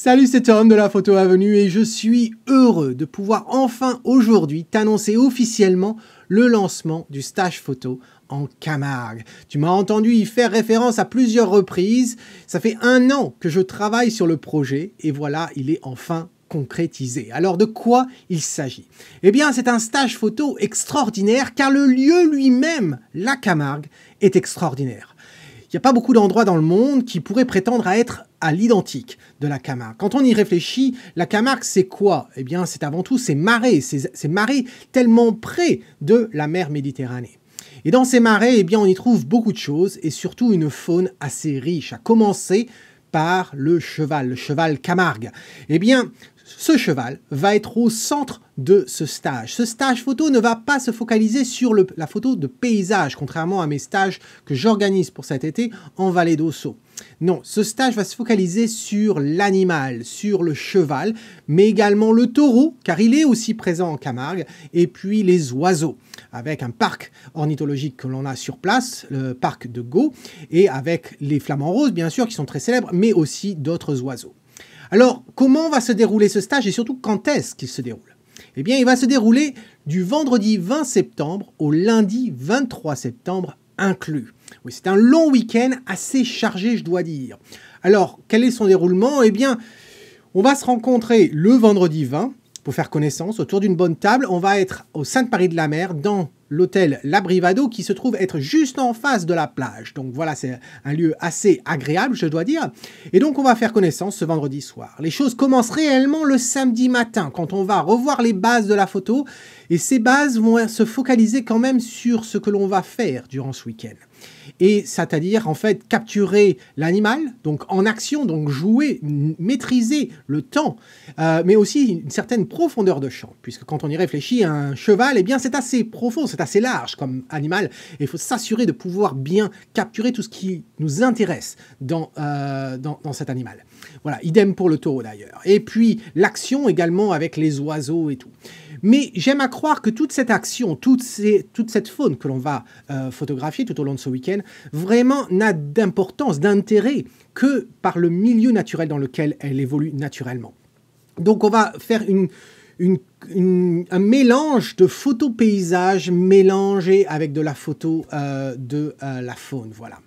Salut, c'est Tom de la Photo Avenue et je suis heureux de pouvoir enfin aujourd'hui t'annoncer officiellement le lancement du stage photo en Camargue. Tu m'as entendu y faire référence à plusieurs reprises. Ça fait un an que je travaille sur le projet et voilà, il est enfin concrétisé. Alors de quoi il s'agit Eh bien, c'est un stage photo extraordinaire car le lieu lui-même, la Camargue, est extraordinaire n'y a pas beaucoup d'endroits dans le monde qui pourraient prétendre à être à l'identique de la Camargue. Quand on y réfléchit, la Camargue, c'est quoi Eh bien, c'est avant tout ces marais, ces, ces marais tellement près de la mer Méditerranée. Et dans ces marais, eh bien, on y trouve beaucoup de choses et surtout une faune assez riche, à commencer par le cheval, le cheval Camargue. Eh bien, ce cheval va être au centre de ce stage. Ce stage photo ne va pas se focaliser sur la photo de paysage, contrairement à mes stages que j'organise pour cet été en vallée d'Osso. Non, ce stage va se focaliser sur l'animal, sur le cheval, mais également le taureau, car il est aussi présent en Camargue, et puis les oiseaux, avec un parc ornithologique que l'on a sur place, le parc de Gau, et avec les flamants roses, bien sûr, qui sont très célèbres, mais aussi d'autres oiseaux. Alors, comment va se dérouler ce stage et surtout quand est-ce qu'il se déroule Eh bien, il va se dérouler du vendredi 20 septembre au lundi 23 septembre inclus. Oui, c'est un long week-end assez chargé, je dois dire. Alors, quel est son déroulement Eh bien, on va se rencontrer le vendredi 20 pour faire connaissance autour d'une bonne table. On va être au sainte Paris de la mer dans l'hôtel La Brivado, qui se trouve être juste en face de la plage. Donc voilà, c'est un lieu assez agréable, je dois dire. Et donc on va faire connaissance ce vendredi soir. Les choses commencent réellement le samedi matin quand on va revoir les bases de la photo et ces bases vont se focaliser quand même sur ce que l'on va faire durant ce week-end et c'est-à-dire en fait capturer l'animal, donc en action, donc jouer, maîtriser le temps, euh, mais aussi une certaine profondeur de champ, puisque quand on y réfléchit, un cheval, eh bien c'est assez profond, c'est assez large comme animal, il faut s'assurer de pouvoir bien capturer tout ce qui nous intéresse euh, dans, dans cet animal. Voilà, idem pour le taureau d'ailleurs. Et puis l'action également avec les oiseaux et tout. Mais j'aime à croire que toute cette action, toute, cette faune que l'on va euh, photographier tout au long de ce week-end, vraiment n'a d'importance, d'intérêt que par le milieu naturel dans lequel elle évolue naturellement. Donc on va faire un mélange de photo paysage mélangé avec de la photo euh, de euh, la faune. Voilà.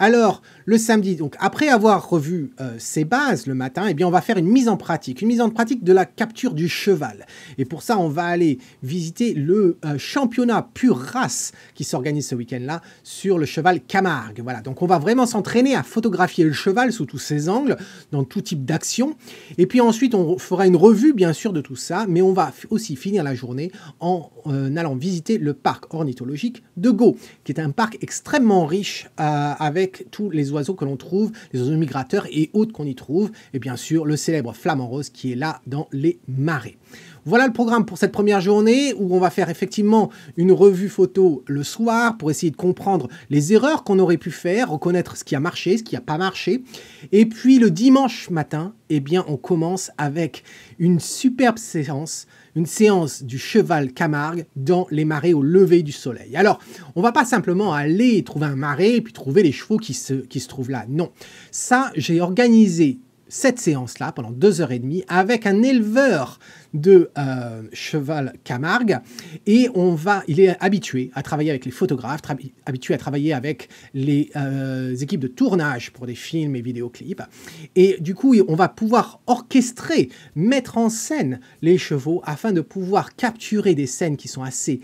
Alors, le samedi, donc après avoir revu euh, ses bases le matin, eh bien, on va faire une mise en pratique, une mise en pratique de la capture du cheval. Et pour ça, on va aller visiter le euh, championnat pure race qui s'organise ce week-end-là sur le cheval Camargue. Voilà, donc on va vraiment s'entraîner à photographier le cheval sous tous ses angles, dans tout type d'action. Et puis ensuite, on fera une revue, bien sûr, de tout ça, mais on va aussi finir la journée en euh, allant visiter le parc ornithologique de Gau, qui est un parc extrêmement riche avec tous les oiseaux que l'on trouve, les oiseaux migrateurs et autres qu'on y trouve, et bien sûr le célèbre flamand rose qui est là dans les marais. Voilà le programme pour cette première journée où on va faire effectivement une revue photo le soir pour essayer de comprendre les erreurs qu'on aurait pu faire, reconnaître ce qui a marché, ce qui n'a pas marché. Et puis le dimanche matin, eh bien on commence avec une superbe séance, une séance du cheval Camargue dans les marais au lever du soleil. Alors, on va pas simplement aller trouver un marais et puis trouver les chevaux qui se, qui se trouvent là. Non. Ça, j'ai organisé cette séance-là pendant deux heures et demie avec un éleveur de euh, cheval Camargue et on va, il est habitué à travailler avec les photographes, habitué à travailler avec les euh, équipes de tournage pour des films et vidéoclips et du coup on va pouvoir orchestrer, mettre en scène les chevaux afin de pouvoir capturer des scènes qui sont assez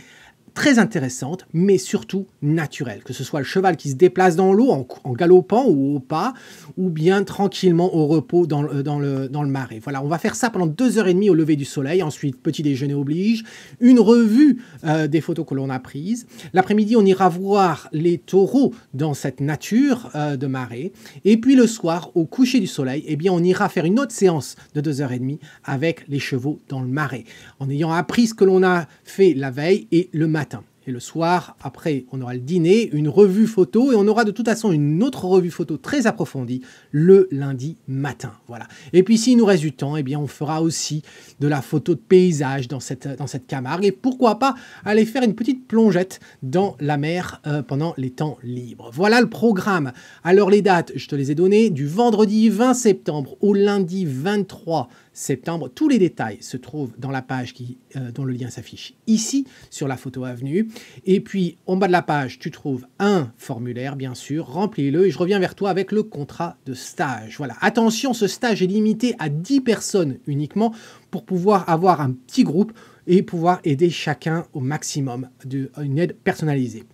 très intéressante, mais surtout naturelle. Que ce soit le cheval qui se déplace dans l'eau en, galopant ou au pas, ou bien tranquillement au repos dans, le, dans, le, dans le marais. Voilà, on va faire ça pendant deux heures et demie au lever du soleil. Ensuite, petit déjeuner oblige, une revue euh, des photos que l'on a prises. L'après-midi, on ira voir les taureaux dans cette nature euh, de marais. Et puis le soir, au coucher du soleil, eh bien, on ira faire une autre séance de deux heures et demie avec les chevaux dans le marais, en ayant appris ce que l'on a fait la veille et le matin et le soir, après, on aura le dîner, une revue photo, et on aura de toute façon une autre revue photo très approfondie le lundi matin. Voilà. Et puis s'il nous reste du temps, eh bien, on fera aussi de la photo de paysage dans cette, dans cette Camargue. Et pourquoi pas aller faire une petite plongette dans la mer euh, pendant les temps libres. Voilà le programme. Alors les dates, je te les ai données, du vendredi 20 septembre au lundi 23 septembre. Tous les détails se trouvent dans la page qui, euh, dont le lien s'affiche ici sur la photo avenue. Et puis en bas de la page, tu trouves un formulaire, bien sûr, remplis-le et je reviens vers toi avec le contrat de stage. Voilà, attention, ce stage est limité à 10 personnes uniquement pour pouvoir avoir un petit groupe et pouvoir aider chacun au maximum d'une aide personnalisée.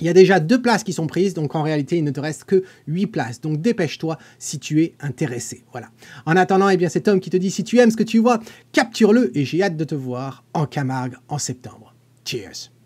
Il y a déjà deux places qui sont prises, donc en réalité, il ne te reste que huit places. Donc dépêche-toi si tu es intéressé. Voilà. En attendant, eh bien, cet homme qui te dit si tu aimes ce que tu vois, capture-le et j'ai hâte de te voir en Camargue en septembre. Cheers!